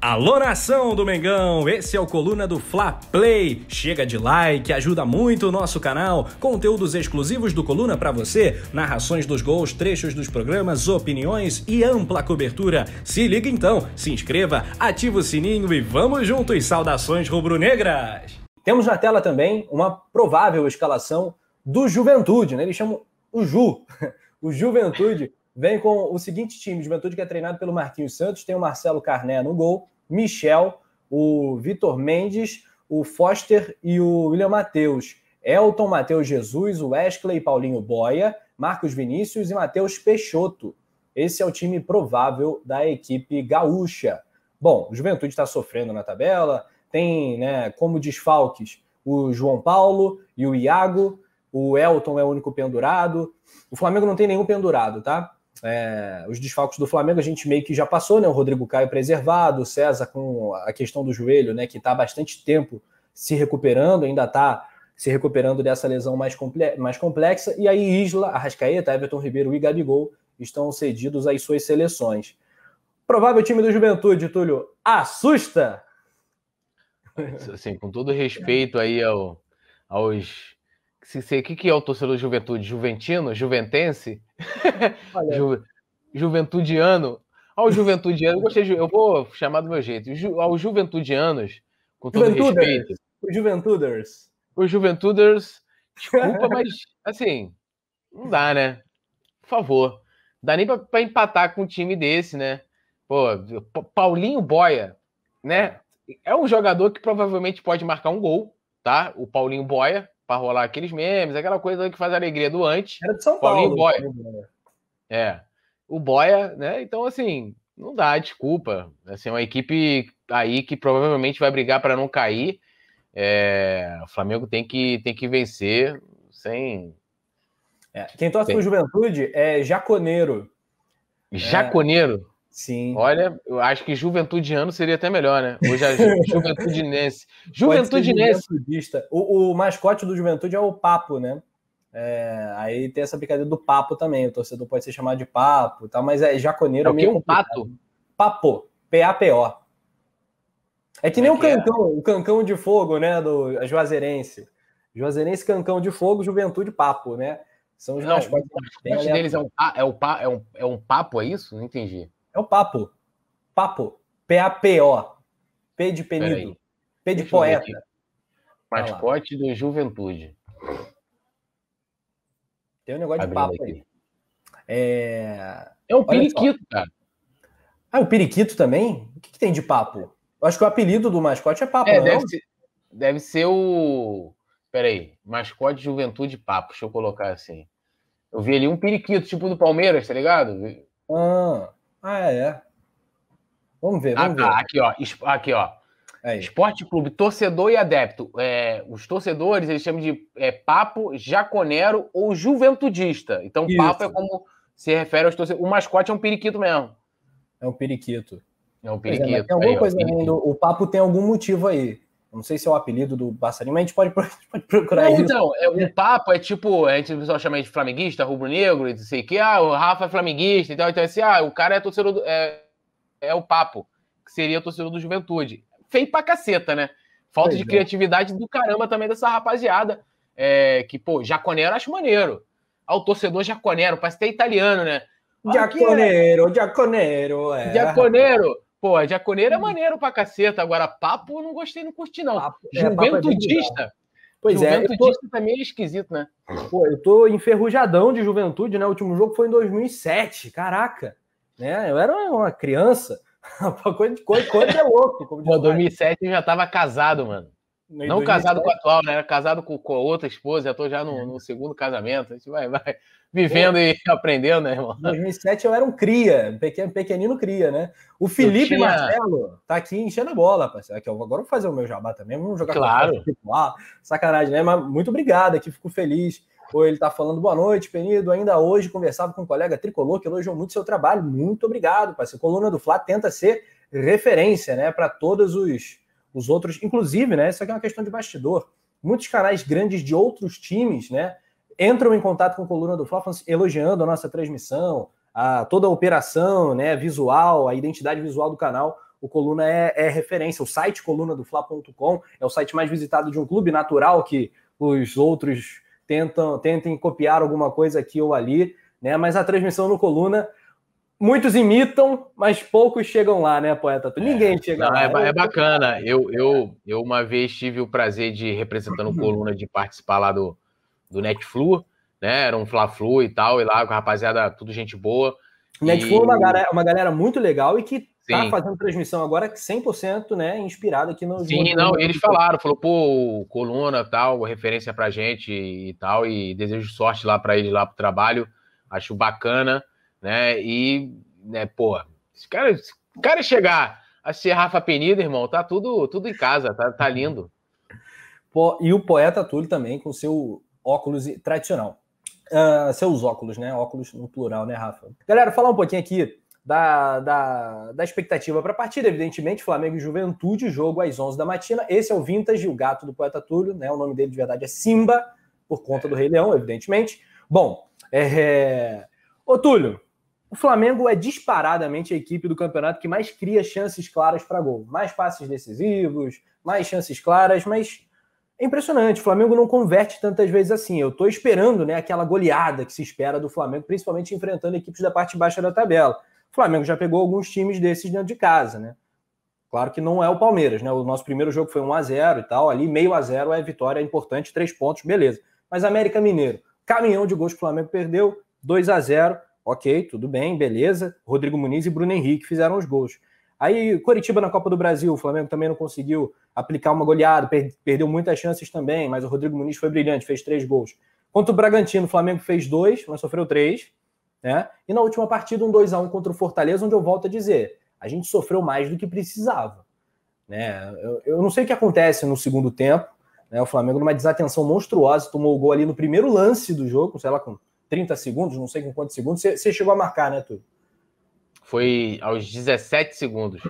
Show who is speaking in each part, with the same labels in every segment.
Speaker 1: Alô nação do Mengão, esse é o Coluna do Fla Play. Chega de like, ajuda muito o nosso canal. Conteúdos exclusivos do Coluna para você, narrações dos gols, trechos dos programas, opiniões e ampla cobertura. Se liga então, se inscreva, ativa o sininho e vamos juntos, saudações rubro-negras. Temos na tela também uma provável escalação do Juventude, né? Eles chamam o Ju, o Juventude Vem com o seguinte time: Juventude que é treinado pelo Marquinhos Santos, tem o Marcelo Carné no gol, Michel, o Vitor Mendes, o Foster e o William Matheus. Elton, Matheus Jesus, o Wesley, Paulinho Boia, Marcos Vinícius e Matheus Peixoto. Esse é o time provável da equipe gaúcha. Bom, o Juventude está sofrendo na tabela, tem né, como desfalques o João Paulo e o Iago, o Elton é o único pendurado. O Flamengo não tem nenhum pendurado, tá? É, os desfalques do Flamengo a gente meio que já passou, né? O Rodrigo Caio preservado, o César com a questão do joelho, né? Que está há bastante tempo se recuperando, ainda está se recuperando dessa lesão mais, comple mais complexa. E aí Isla, Arrascaeta, Everton Ribeiro e Gabigol estão cedidos às suas seleções. Provável time do Juventude, Túlio, assusta!
Speaker 2: Assim, com todo respeito aí ao, aos se sei o que, que é o torcedor Juventude, juventino, juventense, Ju, juventudiano, ao juventudiano, gostei, eu vou chamar do meu jeito, Ju, aos juventudianos, com todo respeito.
Speaker 1: Os juventuders.
Speaker 2: Os juventuders, desculpa, mas assim, não dá, né? Por favor, dá nem para empatar com um time desse, né? Pô, Paulinho Boia, né? É. é um jogador que provavelmente pode marcar um gol, tá? O Paulinho Boia, para rolar aqueles memes, aquela coisa que faz a alegria do antes. Era de São Paulo. Paulinho né, Boia. É. O Boia, né? Então, assim, não dá desculpa. Assim, é uma equipe aí que provavelmente vai brigar para não cair. É, o Flamengo tem que, tem que vencer sem. É,
Speaker 1: quem torce com pro Juventude
Speaker 2: é Jaconeiro. Jaconeiro? É. Sim. Olha, eu acho que juventudiano seria até melhor, né? Hoje é Juventude
Speaker 1: nesse O, o, mascote do Juventude é o Papo, né? É, aí tem essa brincadeira do Papo também. O torcedor pode ser chamado de Papo e tal, mas é jaconeiro. É o que? Um pato? Papo. P-A-P-O. É que nem é o é? Cancão, é? o Cancão de Fogo, né? Do Juazeirense. Juazeirense, Cancão de Fogo, Juventude, Papo, né? São os Não, mascotes. O mascote deles é um, é, um, é, um, é um papo, é isso? Não entendi. É o papo. Papo. P-A-P-O. P de penido. P de Deixa poeta. Mascote do Juventude. Tem um negócio Abrindo de papo aqui. aí. É, é o periquito, cara. Ah, é o periquito também? O que, que, tem de papo? Eu acho que o apelido do mascote é papo, é, não é deve ser,
Speaker 2: deve ser o... Peraí, mascote Juventude Papo, deixa eu colocar assim. Eu vi ali um periquito, tipo do Palmeiras, tá ligado? Ah. Ah, é, é. Vamos ver, vamos ah, tá. ver. Aqui, ó. Aqui, ó. Aí. Esporte Clube, torcedor e adepto. É, os torcedores, eles chamam de é, papo, jaconero ou juventudista. Então, Isso. papo é como se refere aos torcedores. O mascote é um periquito mesmo. É um periquito. É um é, periquito. tem alguma aí, coisa aí,
Speaker 1: o papo tem algum motivo aí. Não sei se é o apelido do passarinho, mas a gente pode,
Speaker 2: pode procurar não, isso. Então, é, o papo é tipo, a gente pessoal chama de flamenguista, rubro-negro, não sei o que, ah, o Rafa é flamenguista e tal. Então, assim, ah, o cara é torcedor, do, é, é o papo, que seria torcedor do Juventude. Feio pra caceta, né? Falta pois de é. criatividade do caramba também dessa rapaziada, é, que, pô, jaconeiro acho maneiro. Ah, o torcedor jaconeiro, parece que é italiano, né?
Speaker 1: Jaconeiro,
Speaker 2: jaconeiro, é. Jaconeiro. Pô, a Jaconeira é hum. maneiro pra caceta. Agora, papo, não gostei, não curti, não. Papo, é, é Juventudista. É,
Speaker 1: Pois Juventude é. Juventudista tô... também é esquisito, né? Pô, eu tô enferrujadão de juventude, né? O último jogo foi em 2007, caraca.
Speaker 2: Né? Eu era uma criança. coisa de coisa, coisa é louco. Como Pô, 2007 eu já tava casado, mano não casado com a atual, né? Casado com, com outra esposa, já tô já no, no, é. segundo casamento. A gente vai, vai vivendo e aprendendo, né, irmão? Em
Speaker 1: 2007 eu era um cria, pequeno, pequenino cria, né? O Felipe tinha... Marcelo tá aqui enchendo a bola, parceiro. Aqui, agora eu vou fazer o meu jabá também, vamos jogar claro. com ah, Sacanagem, né? Mas muito obrigado aqui, fico feliz. Ou ele tá falando boa noite, Penido. Ainda hoje conversava com um colega tricolor que elogiou muito seu trabalho. Muito obrigado, parceiro. Coluna do Fla tenta ser referência, né, para todos os os outros, inclusive, né? Isso aqui é uma questão de bastidor. Muitos canais grandes de outros times, né? Entram em contato com a coluna do Fla, assim, elogiando a nossa transmissão, a, toda a operação, né? Visual, a identidade visual do canal. O Coluna é, é referência. O site coluna do Fla.com é o site mais visitado de um clube natural que os outros tentam tentem copiar alguma coisa aqui ou ali, né? Mas a transmissão no Coluna muitos imitam, mas poucos chegam lá, né, poeta? É. Ninguém é, chega não, lá. É, né? é,
Speaker 2: bacana. Eu, eu, eu uma vez tive o prazer de, representando uhum. Coluna, de participar lá do, do Netflu, né? Era um Fla-Flu e tal, e lá com a rapaziada, tudo gente boa. Netflu e... é
Speaker 1: uma galera, uma galera muito legal e que tá Sim. tá fazendo transmissão agora 100% né, inspirado aqui no... Sim, não, eles falaram,
Speaker 2: falou, pô, Coluna, tal, referência pra gente e tal, e desejo sorte lá para eles, lá pro trabalho. Acho bacana né? E, né, pô, se cara, cara chegar a ser Rafa Penida, irmão, tá tudo, tudo em casa, tá, tá lindo. Pô, e o poeta
Speaker 1: Túlio também, com seu óculos tradicional. Uh, seus óculos, né? Óculos no plural, né, Rafa? Galera, falar um pouquinho aqui da, da, da expectativa para a partida, evidentemente, Flamengo e Juventude, jogo às 11 da matina. Esse é o Vintage, o gato do poeta Túlio, né? O nome dele de verdade é Simba, por conta do Rei Leão, evidentemente. Bom, é... é ô, Túlio, o Flamengo é disparadamente a equipe do campeonato que mais cria chances claras para gol. Mais passes decisivos, mais chances claras, mas é impressionante. O Flamengo não converte tantas vezes assim. Eu estou esperando né, aquela goleada que se espera do Flamengo, principalmente enfrentando equipes da parte baixa da tabela. O Flamengo já pegou alguns times desses dentro de casa, né? Claro que não é o Palmeiras, né? O nosso primeiro jogo foi 1 a 0 e tal, ali meio a zero é vitória importante, três pontos, beleza. Mas América Mineiro, caminhão de gols que o Flamengo perdeu, 2 a 0 Ok, tudo bem, beleza. Rodrigo Muniz e Bruno Henrique fizeram os gols. Aí, Coritiba na Copa do Brasil, o Flamengo também não conseguiu aplicar uma goleada, perdeu muitas chances também, mas o Rodrigo Muniz foi brilhante, fez três gols. Contra o Bragantino, o Flamengo fez dois, mas sofreu três. Né? E na última partida, um 2 a 1 contra o Fortaleza, onde eu volto a dizer, a gente sofreu mais do que precisava. Né? Eu, eu não sei o que acontece no segundo tempo, né? o Flamengo numa desatenção monstruosa, tomou o gol ali no primeiro lance do jogo, sei lá, com 30 segundos, não sei com quantos segundos. Você chegou a marcar, né, Túlio?
Speaker 2: Foi aos 17 segundos.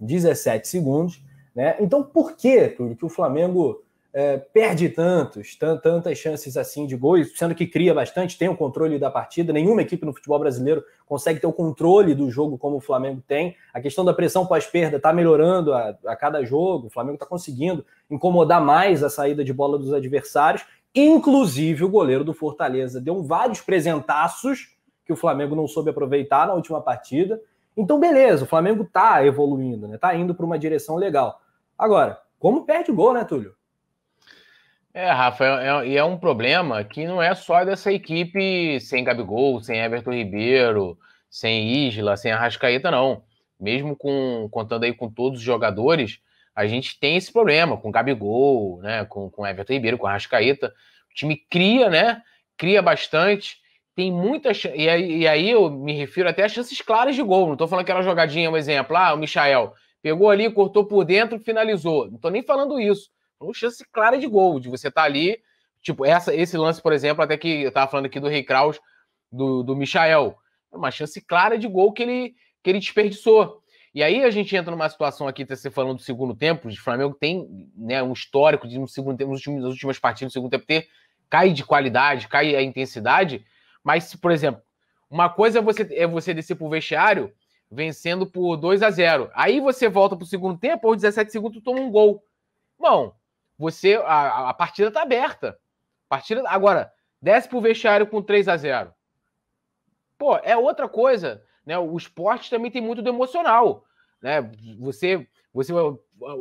Speaker 1: 17 segundos. Né? Então, por que, Túlio, que o Flamengo é, perde tantos, tantas chances assim de gols, sendo que cria bastante, tem o controle da partida. Nenhuma equipe no futebol brasileiro consegue ter o controle do jogo como o Flamengo tem. A questão da pressão pós-perda está melhorando a, a, cada jogo, o Flamengo está conseguindo incomodar mais a saída de bola dos adversários. Inclusive, o goleiro do Fortaleza deu vários presentaços que o Flamengo não soube aproveitar na última partida. Então, beleza, o Flamengo tá evoluindo, né? Tá indo para uma direção legal. Agora, como perde o gol, né, Túlio?
Speaker 2: É, Rafa, é, e é, é, um problema que não é só dessa equipe sem Gabigol, sem Everton Ribeiro, sem Isla, sem Arrascaeta, não. Mesmo com contando aí com todos os jogadores, a gente tem esse problema com Gabigol, né, com, com Everton Ribeiro, com Arrascaeta. O time cria, né? Cria bastante. Tem muitas. E aí, e aí eu me refiro até a chances claras de gol. Não estou falando que era jogadinha, um exemplo. Ah, o Michael pegou ali, cortou por dentro, finalizou. Não estou nem falando isso. Uma chance clara de gol, de você estar tá ali. Tipo, essa, esse lance, por exemplo, até que eu estava falando aqui do Rei Kraus, do, do Michael. Uma chance clara de gol que ele, que ele desperdiçou. E aí a gente entra numa situação aqui, tá você falando do segundo tempo, o Flamengo tem né, um histórico de no segundo tempo, nas últimas partidas do segundo tempo ter cai de qualidade, cai a intensidade, mas por exemplo, uma coisa é você, é você descer pro vestiário vencendo por 2 a 0 Aí você volta pro segundo tempo, ou 17 segundos tu toma um gol. Bom, você a, a partida tá aberta. partida agora desce pro vestiário com 3 a 0 Pô, é outra coisa. Né? O esporte também tem muito do emocional. Né? Você, você. O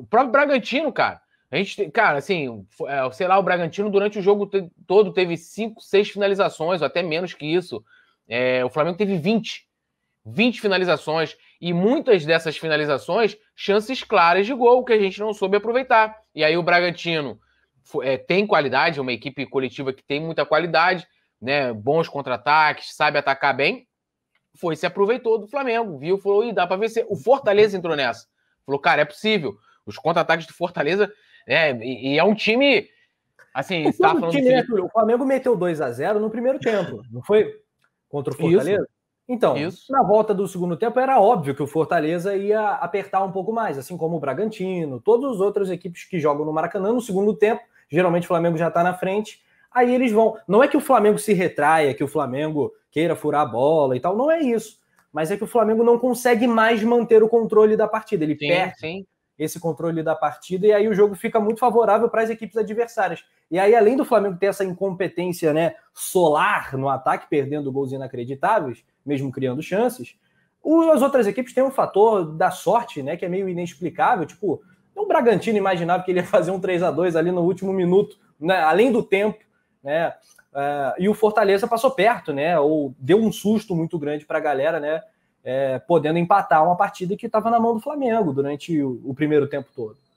Speaker 2: próprio Bragantino, cara. A gente, cara, assim, é, sei lá, o Bragantino durante o jogo todo teve cinco, seis finalizações, ou até menos que isso. É, o Flamengo teve 20. 20 finalizações. E muitas dessas finalizações, chances claras de gol, que a gente não soube aproveitar. E aí o Bragantino é, tem qualidade, é uma equipe coletiva que tem muita qualidade, né? Bons contra-ataques, sabe atacar bem foi, se aproveitou do Flamengo, viu, falou, e dá para vencer. O Fortaleza entrou nessa. Falou, cara, é possível. Os contra-ataques do Fortaleza, né, e, e é um time, assim, o, tá falando time,
Speaker 1: o Flamengo meteu 2 a 0 no primeiro tempo, não foi? Contra o Fortaleza? Isso. Então, Isso. na volta do segundo tempo era óbvio que o Fortaleza ia apertar um pouco mais, assim como o Bragantino, todas as outras equipes que jogam no Maracanã no segundo tempo, geralmente o Flamengo já está na frente, Aí eles vão. Não é que o Flamengo se retraia, que o Flamengo queira furar a bola e tal, não é isso. Mas é que o Flamengo não consegue mais manter o controle da partida. Ele sim, perde sim. esse controle da partida e aí o jogo fica muito favorável para as equipes adversárias. E aí, além do Flamengo ter essa incompetência né, solar no ataque, perdendo gols inacreditáveis, mesmo criando chances, as outras equipes têm um fator da sorte, né? Que é meio inexplicável. Tipo, o Bragantino imaginava que ele ia fazer um 3 a 2 ali no último minuto, né, além do tempo, né? É, e o Fortaleza passou perto, né? Ou deu um susto muito grande para a galera, né? É, podendo empatar uma partida que estava na mão do Flamengo durante o, o primeiro tempo todo.